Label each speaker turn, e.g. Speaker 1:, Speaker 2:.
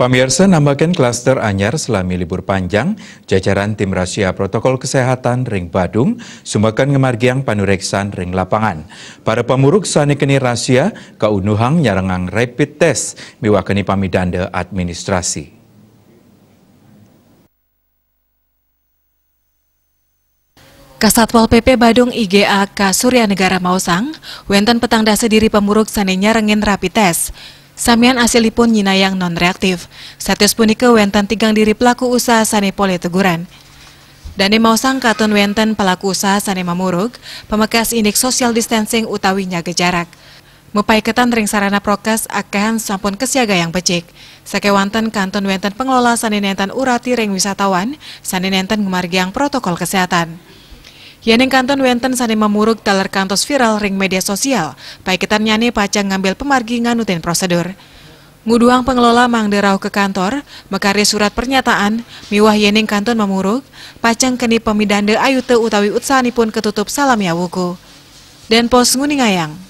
Speaker 1: Pemirsa nambahkan klaster anyar selama libur panjang, jajaran tim rahasia protokol kesehatan Ring Badung, Sumbakan Ngemargiang Panureksan Ring Lapangan. Para pemuruk sanikeni rahasia, keunuhang nyarengang rapid test, miwakani pamidanda administrasi.
Speaker 2: Kasatwal PP Badung IGA K. Surya Negara Mausang, wenten petang dasa diri pemuruk sanenya rengin rapid test. Samian asilipun nyinayang non-reaktif. Status punika wenten tigang diri pelaku usaha poli teguran. Dani mau sang katon wenten pelaku usaha sanai mamurug, pemekas indeks sosial distancing utawi nyaga jarak. ketan ring sarana prokes akan sampun kesiaga yang becik. Sekewanten kanton wenten pengelola sanai nenten urati ring wisatawan, nentan nenten ngemargiang protokol kesehatan. Yening kanton wenten sani memuruk talar kantos viral ring media sosial, Paiketan nyane pacang ngambil pemargi nganutin prosedur. Nguduang pengelola mang derau ke kantor, mekari surat pernyataan, miwah yening kanton memuruk, pacang keni pemidande ayute utawi utsani pun ketutup salam wuku. Dan pos nguning ayang.